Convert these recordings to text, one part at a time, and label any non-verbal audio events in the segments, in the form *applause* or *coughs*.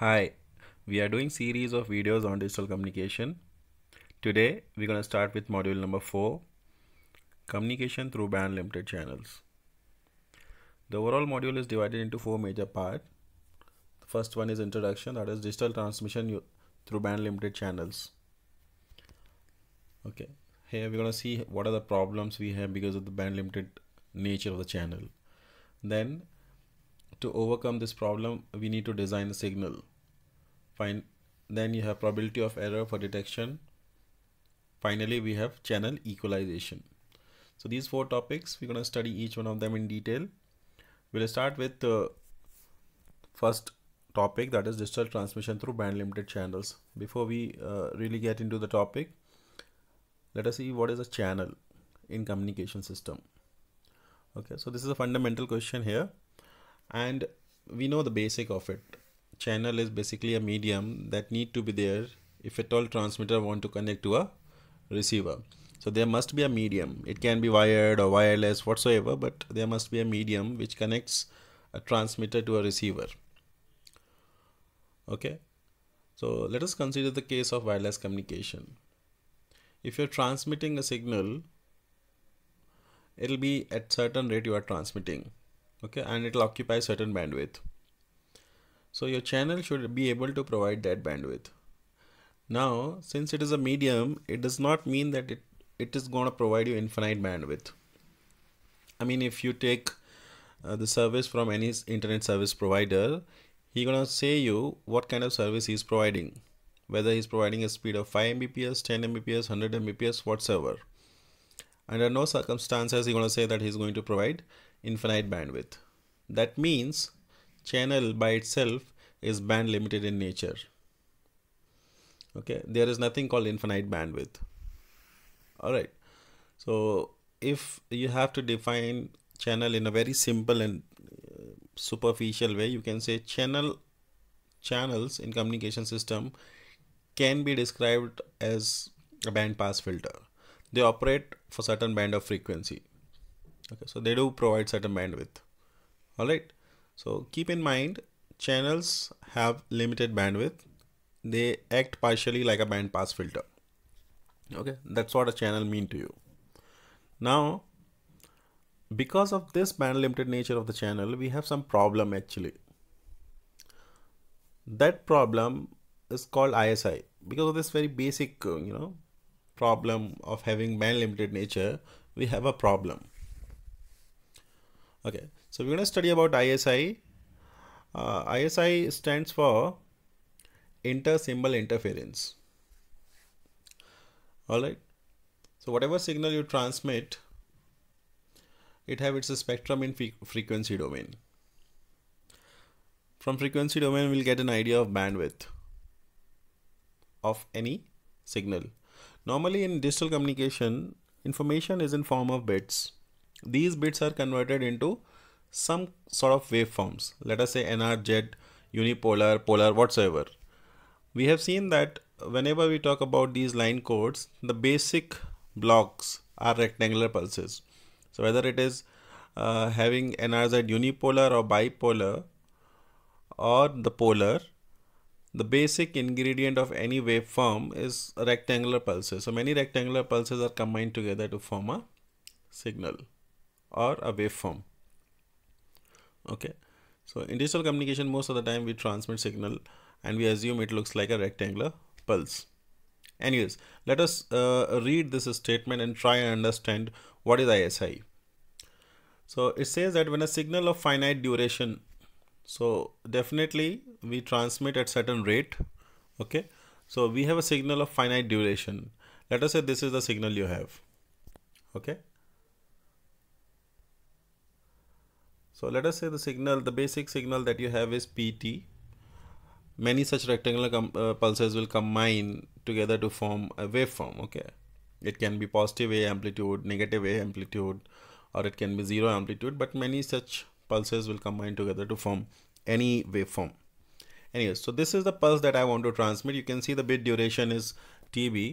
Hi, we are doing series of videos on digital communication. Today, we're going to start with module number 4, Communication through band limited channels. The overall module is divided into four major parts. The first one is introduction, that is digital transmission through band limited channels. Okay, here we're going to see what are the problems we have because of the band limited nature of the channel. Then to overcome this problem, we need to design a signal Fine. Then you have probability of error for detection. Finally, we have channel equalization. So these four topics, we're going to study each one of them in detail. We'll start with the uh, first topic that is digital transmission through band limited channels. Before we uh, really get into the topic, let us see what is a channel in communication system. Okay, so this is a fundamental question here and we know the basic of it channel is basically a medium that need to be there if at all transmitter want to connect to a receiver. So there must be a medium. It can be wired or wireless whatsoever, but there must be a medium which connects a transmitter to a receiver. Okay. So let us consider the case of wireless communication. If you're transmitting a signal, it'll be at certain rate you are transmitting. Okay. And it'll occupy certain bandwidth. So your channel should be able to provide that bandwidth. Now, since it is a medium, it does not mean that it, it is going to provide you infinite bandwidth. I mean, if you take uh, the service from any internet service provider, he gonna say you what kind of service he's providing, whether he's providing a speed of 5 Mbps, 10 Mbps, 100 Mbps, whatsoever. Under no circumstances he's gonna say that he's going to provide infinite bandwidth. That means channel by itself is band limited in nature. Okay, there is nothing called infinite bandwidth. All right. So if you have to define channel in a very simple and uh, superficial way, you can say channel channels in communication system can be described as a band pass filter. They operate for certain band of frequency. Okay, so they do provide certain bandwidth. All right. So keep in mind channels have limited bandwidth. They act partially like a bandpass filter. Okay, that's what a channel mean to you. Now, because of this band limited nature of the channel, we have some problem actually. That problem is called ISI because of this very basic, uh, you know, problem of having band limited nature, we have a problem. Okay, so we're going to study about ISI. Uh, ISI stands for inter-symbol interference. Alright. So whatever signal you transmit, it have its spectrum in frequency domain. From frequency domain, we'll get an idea of bandwidth of any signal. Normally in digital communication, information is in form of bits. These bits are converted into some sort of waveforms, let us say NRZ, unipolar, polar, whatsoever. We have seen that whenever we talk about these line codes, the basic blocks are rectangular pulses. So whether it is uh, having NRZ unipolar or bipolar or the polar, the basic ingredient of any waveform is rectangular pulses. So many rectangular pulses are combined together to form a signal or a waveform okay so in digital communication most of the time we transmit signal and we assume it looks like a rectangular pulse anyways let us uh, read this statement and try and understand what is ISI so it says that when a signal of finite duration so definitely we transmit at certain rate okay so we have a signal of finite duration let us say this is the signal you have okay So let us say the signal, the basic signal that you have is PT. Many such rectangular uh, pulses will combine together to form a waveform. Okay, it can be positive A amplitude, negative A amplitude, or it can be zero amplitude. But many such pulses will combine together to form any waveform. Anyway, so this is the pulse that I want to transmit. You can see the bit duration is TB.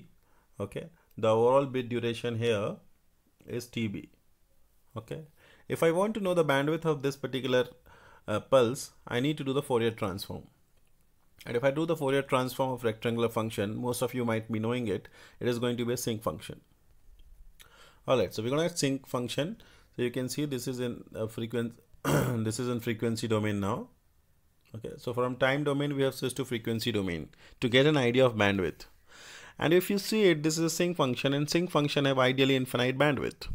Okay, the overall bit duration here is TB. Okay, if I want to know the bandwidth of this particular uh, pulse, I need to do the Fourier transform. And if I do the Fourier transform of rectangular function, most of you might be knowing it, it is going to be a sync function. Alright, so we're going to sync function. So you can see this is in uh, frequency, *coughs* this is in frequency domain now. Okay, so from time domain, we have switched to frequency domain to get an idea of bandwidth. And if you see it, this is a sync function and sync function have ideally infinite bandwidth.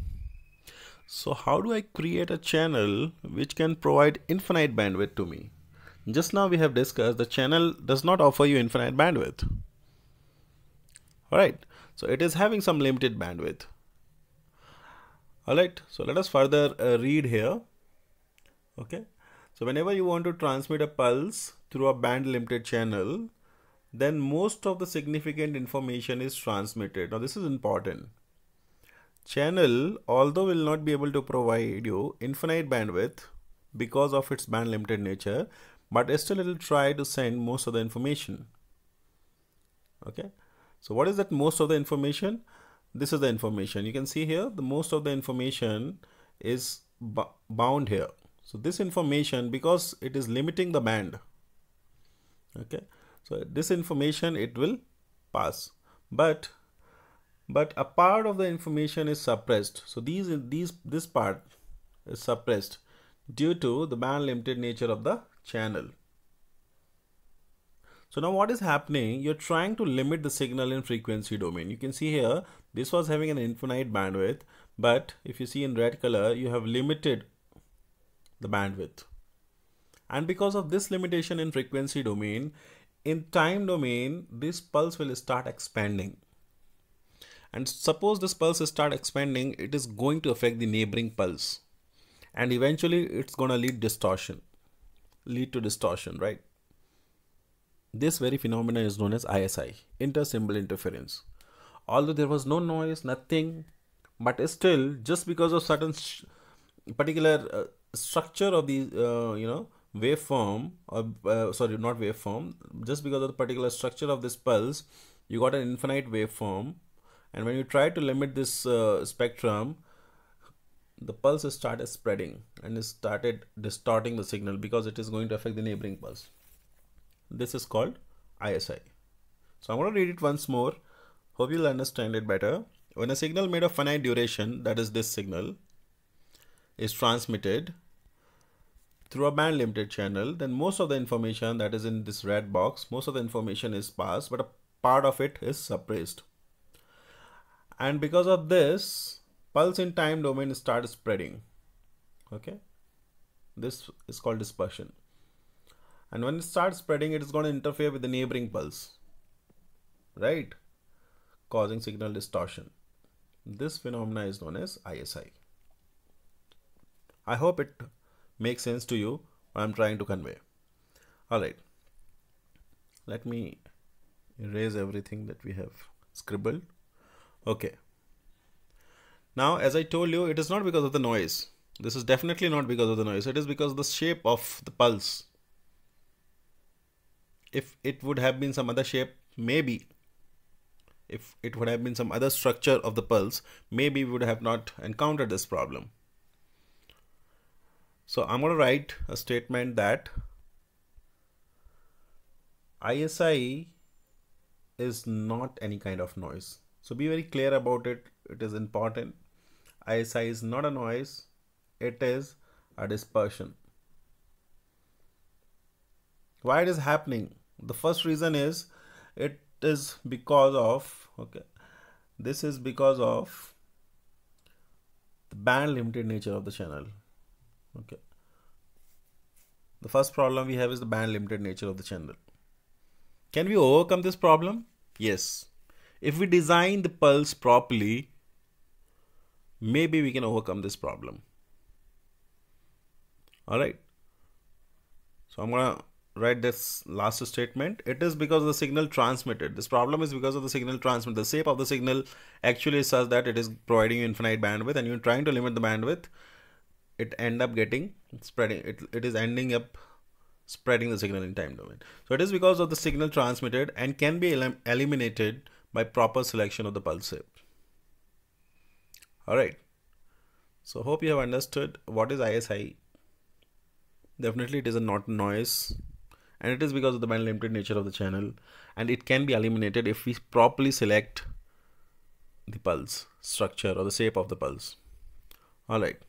So how do I create a channel which can provide infinite bandwidth to me? Just now we have discussed the channel does not offer you infinite bandwidth. Alright, so it is having some limited bandwidth. Alright, so let us further uh, read here. Okay, so whenever you want to transmit a pulse through a band limited channel, then most of the significant information is transmitted. Now this is important Channel, although will not be able to provide you infinite bandwidth because of its band limited nature, but still it will try to send most of the information. Okay. So what is that most of the information? This is the information. You can see here, the most of the information is bound here. So this information, because it is limiting the band, okay, so this information it will pass. But but a part of the information is suppressed so these these this part is suppressed due to the band limited nature of the channel so now what is happening you're trying to limit the signal in frequency domain you can see here this was having an infinite bandwidth but if you see in red color you have limited the bandwidth and because of this limitation in frequency domain in time domain this pulse will start expanding and suppose this pulse start expanding it is going to affect the neighboring pulse and eventually it's going to lead distortion lead to distortion right this very phenomenon is known as isi inter-symbol interference although there was no noise nothing but still just because of certain particular uh, structure of the uh, you know waveform or uh, sorry not waveform just because of the particular structure of this pulse you got an infinite waveform and when you try to limit this uh, spectrum the pulse started spreading and it started distorting the signal because it is going to affect the neighboring pulse this is called ISI so I'm going to read it once more hope you'll understand it better when a signal made of finite duration that is this signal is transmitted through a band limited channel then most of the information that is in this red box most of the information is passed but a part of it is suppressed and because of this pulse in time domain starts spreading okay this is called dispersion and when it starts spreading it is going to interfere with the neighboring pulse right causing signal distortion this phenomena is known as ISI I hope it makes sense to you what I'm trying to convey alright let me erase everything that we have scribbled Okay. Now, as I told you, it is not because of the noise. This is definitely not because of the noise. It is because the shape of the pulse. If it would have been some other shape, maybe. If it would have been some other structure of the pulse, maybe we would have not encountered this problem. So I'm going to write a statement that ISI is not any kind of noise. So be very clear about it. It is important. ISI is not a noise. It is a dispersion. Why it is happening? The first reason is it is because of, okay, this is because of the band limited nature of the channel. Okay. The first problem we have is the band limited nature of the channel. Can we overcome this problem? Yes. If we design the pulse properly, maybe we can overcome this problem. All right. So I'm going to write this last statement. It is because of the signal transmitted. This problem is because of the signal transmitted. The shape of the signal actually says such that it is providing you infinite bandwidth and you're trying to limit the bandwidth. It end up getting spreading. It, it is ending up spreading the signal in time domain. So it is because of the signal transmitted and can be eliminated by proper selection of the pulse shape. Alright, so hope you have understood what is ISI. Definitely it is a not noise and it is because of the band limited nature of the channel and it can be eliminated if we properly select the pulse structure or the shape of the pulse. Alright.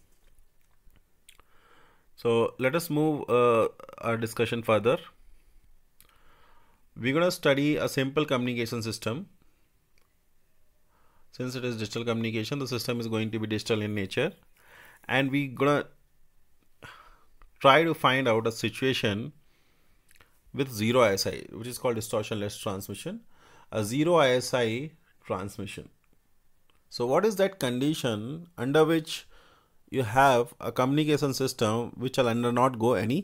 So let us move uh, our discussion further. We're going to study a simple communication system since it is digital communication the system is going to be digital in nature and we gonna try to find out a situation with zero ISI which is called distortionless transmission a zero ISI transmission so what is that condition under which you have a communication system which will under not go any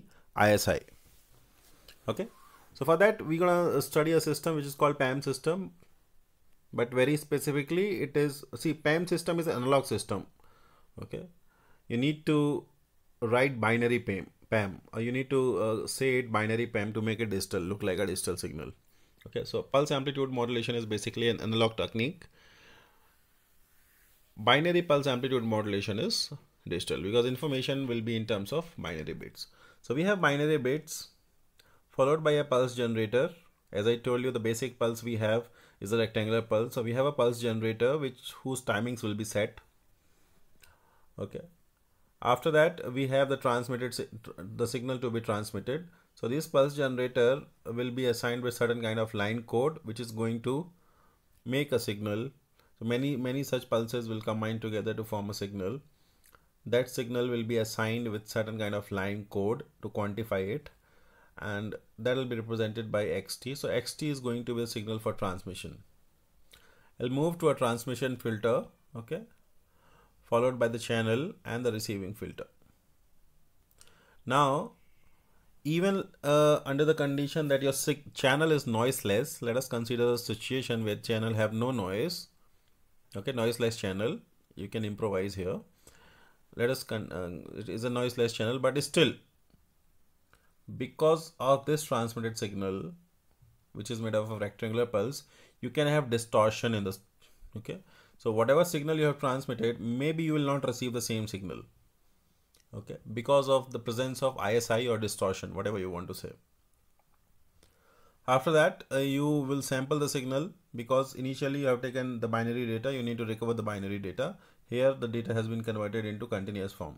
ISI okay so for that we're gonna study a system which is called PAM system but very specifically it is see PAM system is analog system okay you need to write binary PAM PAM or uh, you need to uh, say it binary PAM to make it digital look like a digital signal okay so pulse amplitude modulation is basically an analog technique binary pulse amplitude modulation is digital because information will be in terms of binary bits so we have binary bits followed by a pulse generator as I told you the basic pulse we have is a rectangular pulse. So we have a pulse generator which whose timings will be set. Okay. After that, we have the transmitted the signal to be transmitted. So this pulse generator will be assigned with certain kind of line code which is going to make a signal. So many many such pulses will combine together to form a signal. That signal will be assigned with certain kind of line code to quantify it and that will be represented by xt. So xt is going to be the signal for transmission. I'll move to a transmission filter, okay, followed by the channel and the receiving filter. Now, even uh, under the condition that your channel is noiseless, let us consider a situation where channel have no noise, okay, noiseless channel, you can improvise here. Let us, con uh, it is a noiseless channel, but still because of this transmitted signal which is made up of rectangular pulse you can have distortion in this okay so whatever signal you have transmitted maybe you will not receive the same signal okay because of the presence of ISI or distortion whatever you want to say after that uh, you will sample the signal because initially you have taken the binary data you need to recover the binary data here the data has been converted into continuous form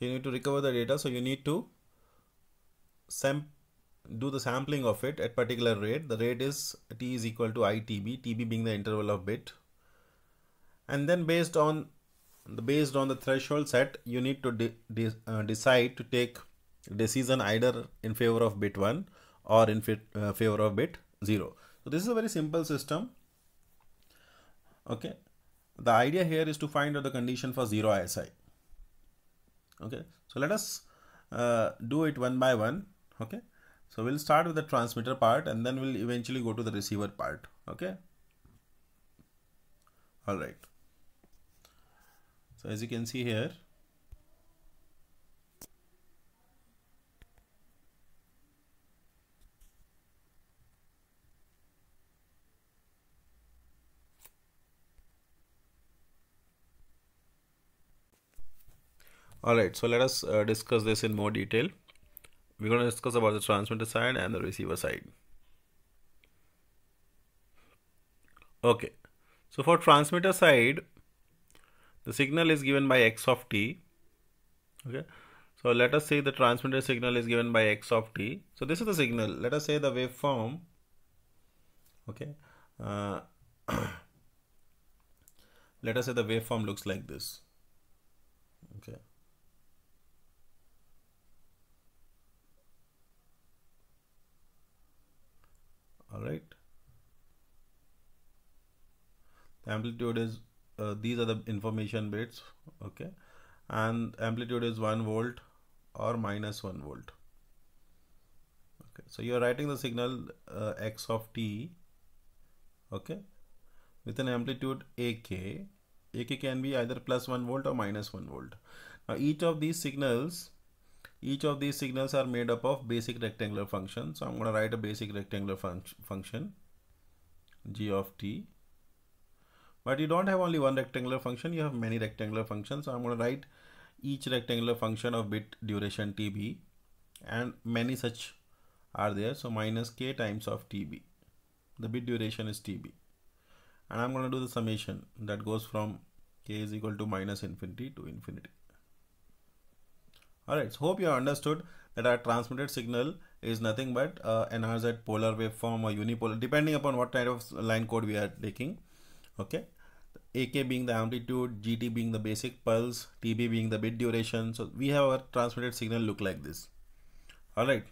you need to recover the data so you need to sam do the sampling of it at particular rate. The rate is t is equal to itb, tb being the interval of bit. And then based on the based on the threshold set, you need to de de uh, decide to take decision either in favor of bit 1 or in uh, favor of bit 0. So this is a very simple system. Okay. The idea here is to find out the condition for 0 ISI. Okay. So let us uh, do it one by one okay so we'll start with the transmitter part and then we'll eventually go to the receiver part okay all right so as you can see here All right, so let us uh, discuss this in more detail we're going to discuss about the transmitter side and the receiver side. Okay, so for transmitter side, the signal is given by x of t. Okay, so let us say the transmitter signal is given by x of t. So this is the signal. Let us say the waveform. Okay, uh, *coughs* let us say the waveform looks like this. all right the amplitude is uh, these are the information bits okay and amplitude is 1 volt or minus 1 volt okay so you're writing the signal uh, x of t okay with an amplitude ak ak can be either plus 1 volt or minus 1 volt now each of these signals each of these signals are made up of basic rectangular functions. So I'm going to write a basic rectangular fun function g of t. But you don't have only one rectangular function, you have many rectangular functions. So I'm going to write each rectangular function of bit duration tb and many such are there. So minus k times of tb. The bit duration is tb. And I'm going to do the summation that goes from k is equal to minus infinity to infinity. All right, so hope you have understood that our transmitted signal is nothing but uh, NRZ polar waveform or unipolar, depending upon what kind of line code we are taking. Okay, AK being the amplitude, GT being the basic pulse, TB being the bit duration. So we have our transmitted signal look like this. All right,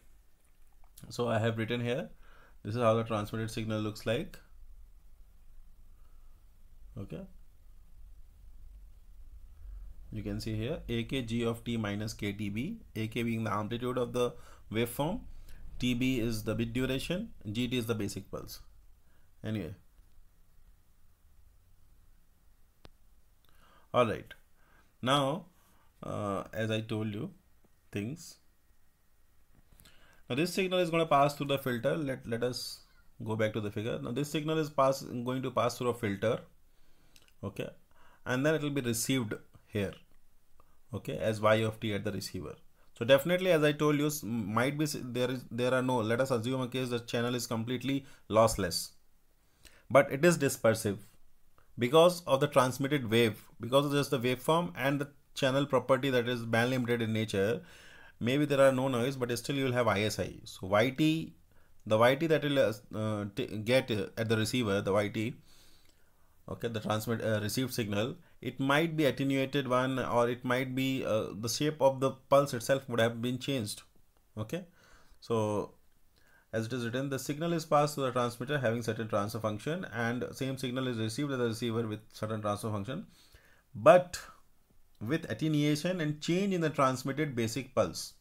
so I have written here. This is how the transmitted signal looks like. Okay, you can see here akg of t minus ktb ak being the amplitude of the waveform tb is the bit duration gt is the basic pulse anyway all right now uh, as i told you things now this signal is going to pass through the filter let let us go back to the figure now this signal is pass going to pass through a filter okay and then it will be received here okay as y of t at the receiver so definitely as i told you might be there is there are no let us assume a case the channel is completely lossless but it is dispersive because of the transmitted wave because of just the waveform and the channel property that is band limited in nature maybe there are no noise but still you will have isi so yt the yt that will uh, uh get at the receiver the yt okay the transmit uh, received signal it might be attenuated one or it might be uh, the shape of the pulse itself would have been changed okay so as it is written the signal is passed to the transmitter having certain transfer function and same signal is received at the receiver with certain transfer function but with attenuation and change in the transmitted basic pulse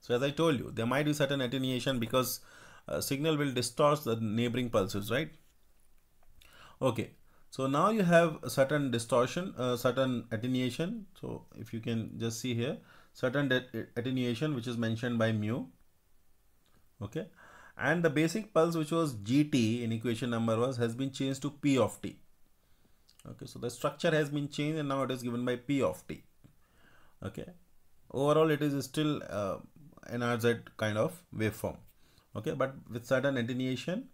so as i told you there might be certain attenuation because uh, signal will distort the neighboring pulses right okay so now you have a certain distortion, a certain attenuation. So if you can just see here, certain attenuation which is mentioned by mu. Okay. And the basic pulse which was gt in equation number was has been changed to p of t. Okay. So the structure has been changed and now it is given by p of t. Okay. Overall it is still uh, NRZ kind of waveform. Okay. But with certain attenuation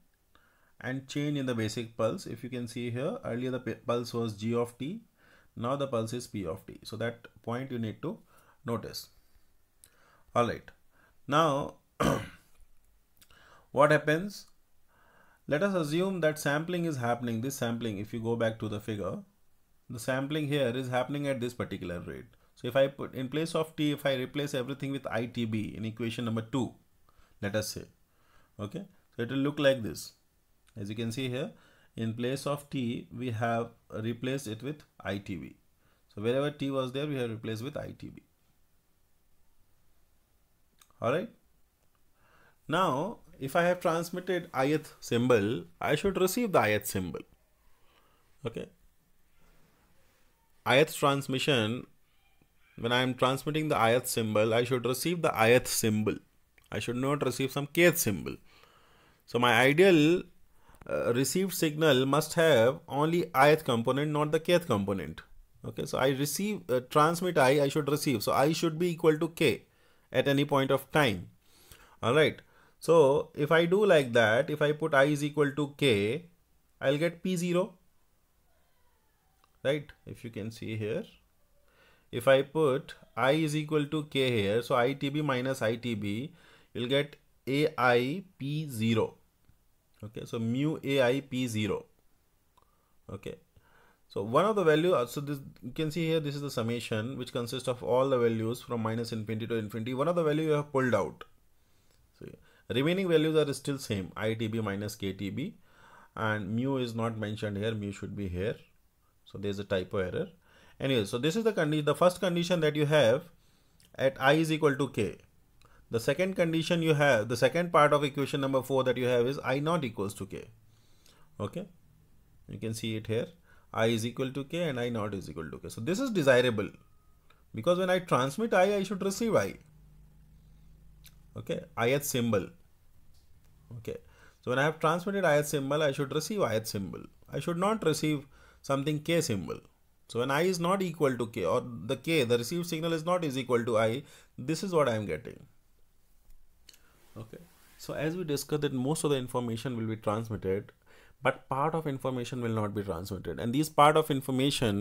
and change in the basic pulse. If you can see here, earlier the pulse was g of t, now the pulse is p of t. So that point you need to notice. All right. Now, *clears throat* what happens? Let us assume that sampling is happening. This sampling, if you go back to the figure, the sampling here is happening at this particular rate. So if I put in place of t, if I replace everything with itb in equation number 2, let us say, okay, so it will look like this. As you can see here, in place of T, we have replaced it with itv. So wherever T was there, we have replaced with itv. Alright. Now, if I have transmitted ith symbol, I should receive the ith symbol. Okay. Ith transmission, when I am transmitting the ith symbol, I should receive the ith symbol. I should not receive some kth symbol. So my ideal uh, received signal must have only ith component not the kth component okay so i receive uh, transmit i i should receive so i should be equal to k at any point of time all right so if i do like that if i put i is equal to k i'll get p0 right if you can see here if i put i is equal to k here so itb minus itb you'll get aip 0 okay so mu ai p0 okay so one of the value uh, so this you can see here this is the summation which consists of all the values from minus infinity to infinity one of the value you have pulled out so remaining values are still same itb minus ktb and mu is not mentioned here mu should be here so there's a typo error anyway so this is the condition the first condition that you have at i is equal to k the second condition you have, the second part of equation number 4 that you have is I not equals to K. Okay. You can see it here. I is equal to K and I not is equal to K. So this is desirable because when I transmit I, I should receive I. Okay. Ith symbol. Okay. So when I have transmitted ith symbol, I should receive ith symbol. I should not receive something k symbol. So when i is not equal to k or the k, the received signal is not is equal to i, this is what I am getting okay so as we discussed that most of the information will be transmitted but part of information will not be transmitted and these part of information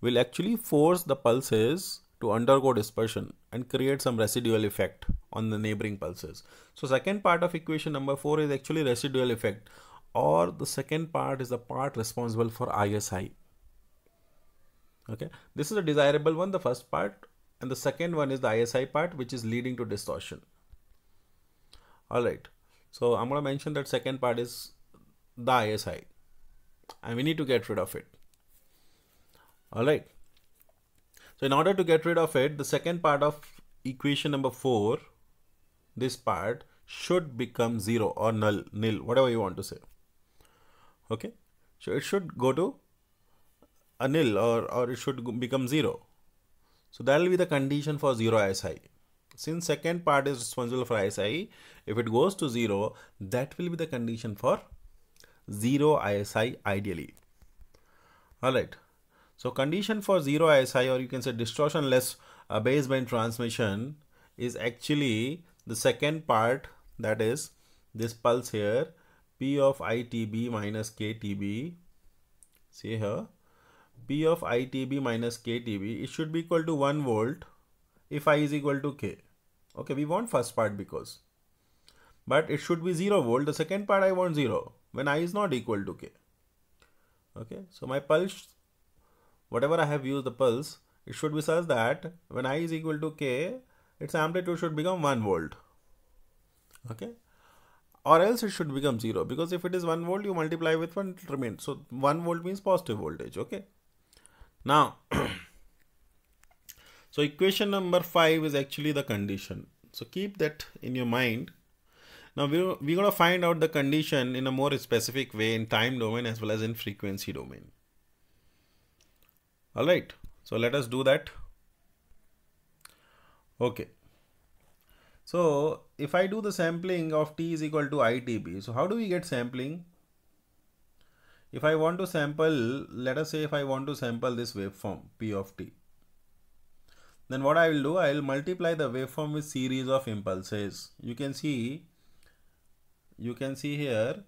will actually force the pulses to undergo dispersion and create some residual effect on the neighboring pulses so second part of equation number 4 is actually residual effect or the second part is the part responsible for ISI okay this is a desirable one the first part and the second one is the ISI part which is leading to distortion all right so i'm going to mention that second part is the isi and we need to get rid of it all right so in order to get rid of it the second part of equation number 4 this part should become 0 or null nil whatever you want to say okay so it should go to a nil or or it should become 0 so that will be the condition for 0 si since second part is responsible for ISI, if it goes to 0, that will be the condition for 0 ISI ideally. Alright, so condition for 0 ISI or you can say distortionless uh, baseband transmission is actually the second part that is this pulse here P of ITB minus KTB. See here P of ITB minus KTB it should be equal to 1 volt if I is equal to K. Okay, we want first part because. But it should be 0 volt. The second part I want 0 when I is not equal to K. Okay, so my pulse, whatever I have used the pulse, it should be such that when I is equal to K, its amplitude should become 1 volt. Okay or else it should become 0 because if it is 1 volt you multiply with 1 it remains so 1 volt means positive voltage okay now *clears throat* So equation number five is actually the condition. So keep that in your mind. Now we're, we're going to find out the condition in a more specific way in time domain as well as in frequency domain. All right. So let us do that. Okay. So if I do the sampling of t is equal to itb, so how do we get sampling? If I want to sample, let us say if I want to sample this waveform p of t. Then what I will do, I will multiply the waveform with series of impulses. You can see, you can see here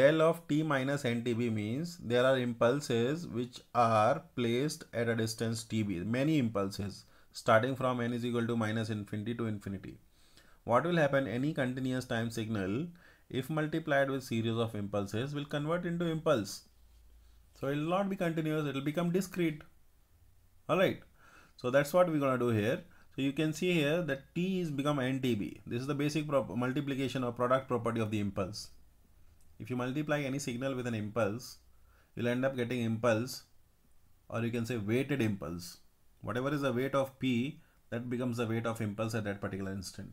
del of t minus ntb means there are impulses which are placed at a distance tb, many impulses starting from n is equal to minus infinity to infinity. What will happen any continuous time signal if multiplied with series of impulses will convert into impulse. So it will not be continuous, it will become discrete. Alright. So that's what we're going to do here. So you can see here that T is become NTB. This is the basic multiplication or product property of the impulse. If you multiply any signal with an impulse, you'll end up getting impulse or you can say weighted impulse. Whatever is the weight of P, that becomes the weight of impulse at that particular instant.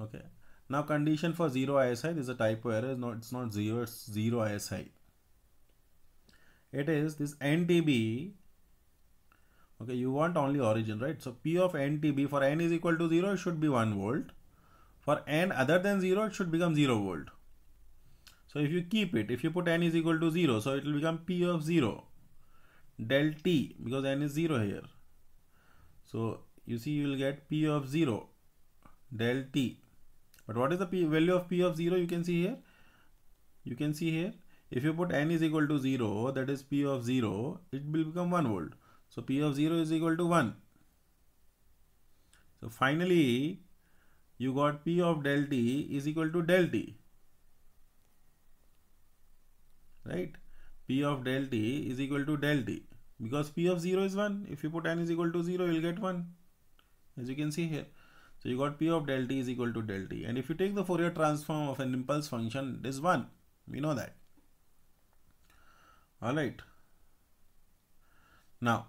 Okay. Now condition for zero ISI, this is a typo error, it's not, it's not zero, it's zero ISI. It is this NTB Okay, you want only origin, right? So P of NTB for N is equal to 0, it should be 1 volt. For N other than 0, it should become 0 volt. So if you keep it, if you put N is equal to 0, so it will become P of 0 del T because N is 0 here. So you see you will get P of 0 del T. But what is the P value of P of 0 you can see here? You can see here if you put N is equal to 0 that is P of 0 it will become 1 volt. So P of 0 is equal to 1. So finally, you got P of del T is equal to del T. Right? P of del T is equal to del T. Because P of 0 is 1. If you put n is equal to 0, you'll get 1. As you can see here. So you got P of del T is equal to del T. And if you take the Fourier transform of an impulse function, it is 1. We know that. Alright. Now,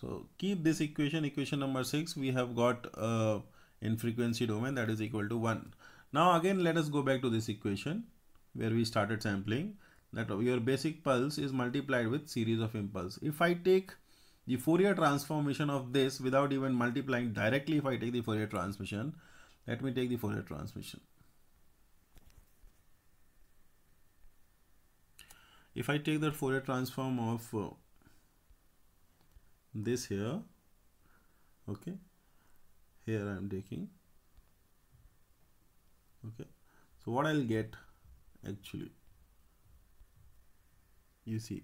so keep this equation, equation number 6, we have got uh, in frequency domain that is equal to 1. Now again let us go back to this equation where we started sampling that your basic pulse is multiplied with series of impulse. If I take the Fourier transformation of this without even multiplying directly if I take the Fourier transmission, let me take the Fourier transmission. If I take the Fourier transform of uh, this here okay here I am taking okay so what I'll get actually you see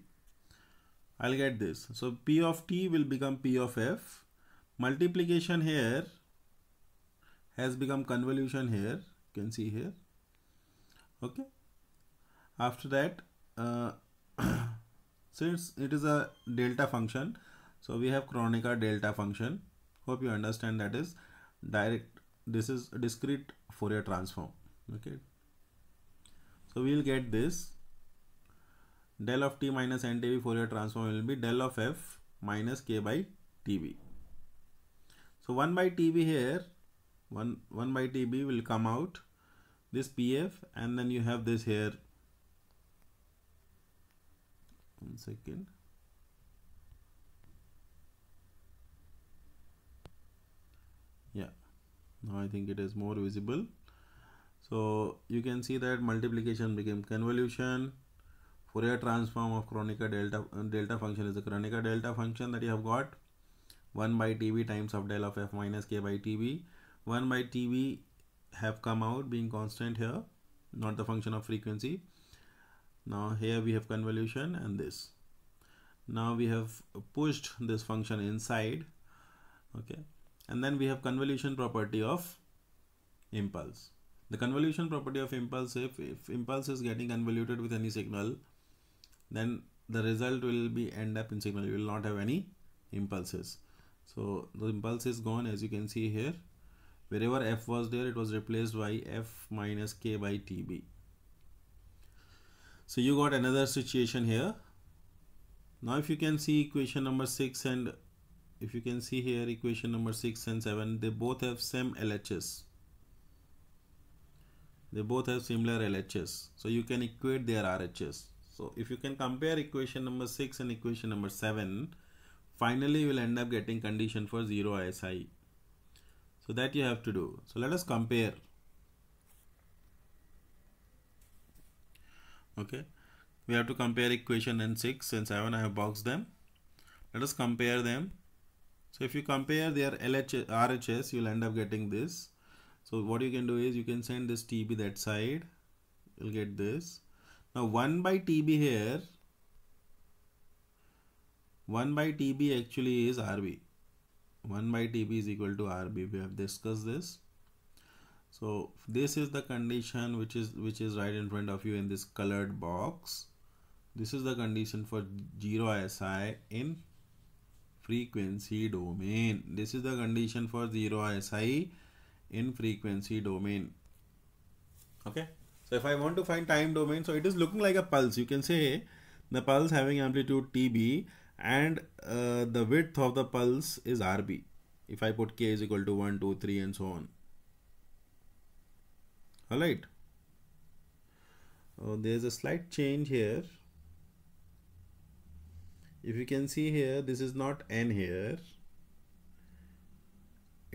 I'll get this so P of T will become P of F multiplication here has become convolution here you can see here okay after that uh, *coughs* since it is a delta function so we have Kronecker delta function. Hope you understand that is direct. This is discrete Fourier transform. Okay. So we will get this del of t minus n Fourier transform will be del of f minus k by tb. So 1 by tb here, 1, 1 by tb will come out this pf and then you have this here. One second. now I think it is more visible so you can see that multiplication became convolution Fourier transform of Kronecker delta delta function is the Kronecker delta function that you have got 1 by tb times of del of f minus k by tb 1 by tb have come out being constant here not the function of frequency now here we have convolution and this now we have pushed this function inside okay and then we have convolution property of impulse. The convolution property of impulse, if, if impulse is getting convoluted with any signal, then the result will be end up in signal. You will not have any impulses. So the impulse is gone as you can see here. Wherever f was there, it was replaced by f minus k by tb. So you got another situation here. Now if you can see equation number 6 and if you can see here equation number 6 and 7 they both have same LHS they both have similar LHS so you can equate their RHS so if you can compare equation number 6 and equation number 7 finally you will end up getting condition for 0 SI. so that you have to do so let us compare okay we have to compare equation n 6 and 7 I have boxed them let us compare them so if you compare their LH, RHS, you'll end up getting this. So what you can do is you can send this TB that side. You'll get this. Now 1 by TB here. 1 by TB actually is RB. 1 by TB is equal to RB. We have discussed this. So this is the condition which is which is right in front of you in this colored box. This is the condition for 0 SI in frequency domain. This is the condition for 0 SI in frequency domain. Okay. So if I want to find time domain, so it is looking like a pulse. You can say the pulse having amplitude TB and uh, the width of the pulse is RB. If I put K is equal to 1, 2, 3 and so on. Alright. Oh, there's a slight change here if you can see here this is not n here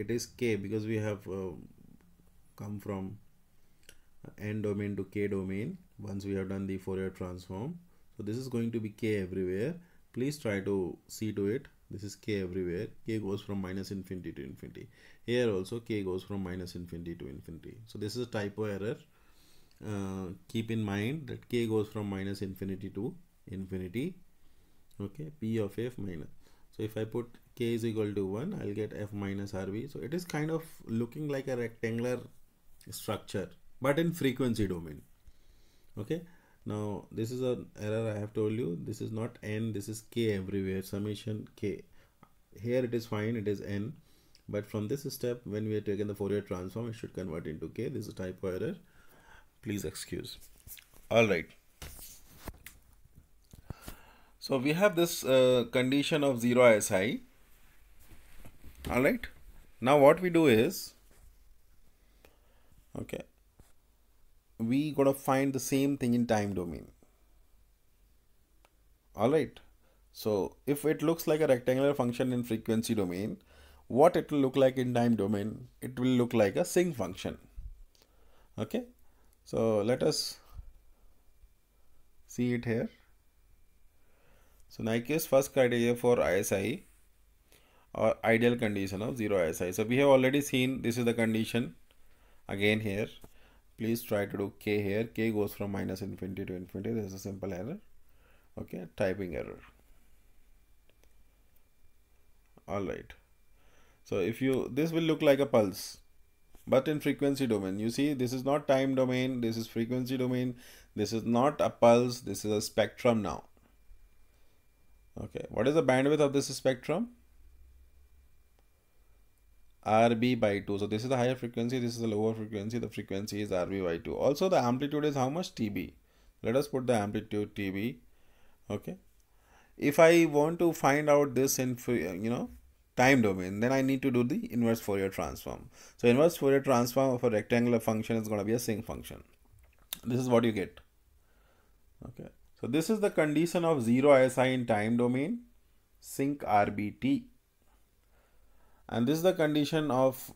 it is k because we have uh, come from n domain to k domain once we have done the Fourier transform so this is going to be k everywhere please try to see to it this is k everywhere k goes from minus infinity to infinity here also k goes from minus infinity to infinity so this is a typo error uh, keep in mind that k goes from minus infinity to infinity okay p of f minus so if I put k is equal to 1 I'll get f minus rv so it is kind of looking like a rectangular structure but in frequency domain okay now this is an error I have told you this is not n this is k everywhere summation k here it is fine it is n but from this step when we are taking the Fourier transform it should convert into k this is a typo error please excuse all right so we have this uh, condition of 0 SI. Alright. Now what we do is, okay, we gotta find the same thing in time domain. Alright. So if it looks like a rectangular function in frequency domain, what it will look like in time domain? It will look like a sync function. Okay. So let us see it here. So Nike's first criteria for ISI or ideal condition of 0 ISI. So we have already seen this is the condition again here. Please try to do k here. k goes from minus infinity to infinity. This is a simple error. Okay, typing error. Alright. So if you, this will look like a pulse but in frequency domain you see this is not time domain this is frequency domain this is not a pulse this is a spectrum now Okay, what is the bandwidth of this spectrum? RB by 2. So this is the higher frequency, this is the lower frequency, the frequency is RB by 2. Also the amplitude is how much? TB. Let us put the amplitude TB. Okay. If I want to find out this in, you know, time domain, then I need to do the inverse Fourier transform. So inverse Fourier transform of a rectangular function is going to be a sinc function. This is what you get. Okay. So this is the condition of 0 SI in time domain sync RBT. And this is the condition of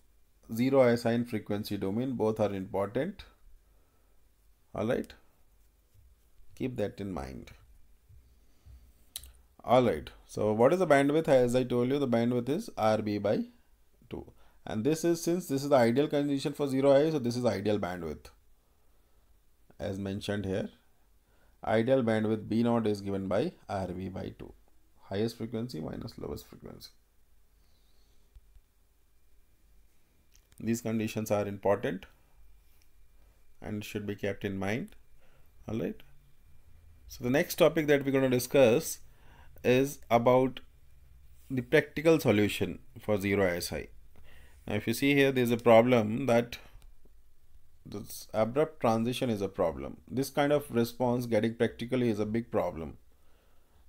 0 SI in frequency domain. Both are important. Alright. Keep that in mind. Alright. So what is the bandwidth? As I told you, the bandwidth is RB by 2. And this is since this is the ideal condition for 0 SI, so this is ideal bandwidth as mentioned here Ideal bandwidth B naught is given by RB by 2. Highest frequency minus lowest frequency. These conditions are important and should be kept in mind. All right. So the next topic that we're going to discuss is about the practical solution for zero ISI. Now if you see here, there's a problem that this abrupt transition is a problem. This kind of response getting practically is a big problem.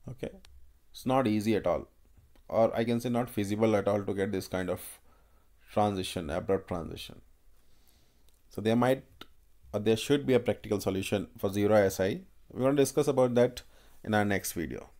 Okay. It's not easy at all. Or I can say not feasible at all to get this kind of transition, abrupt transition. So there might or there should be a practical solution for zero SI. We're going to discuss about that in our next video.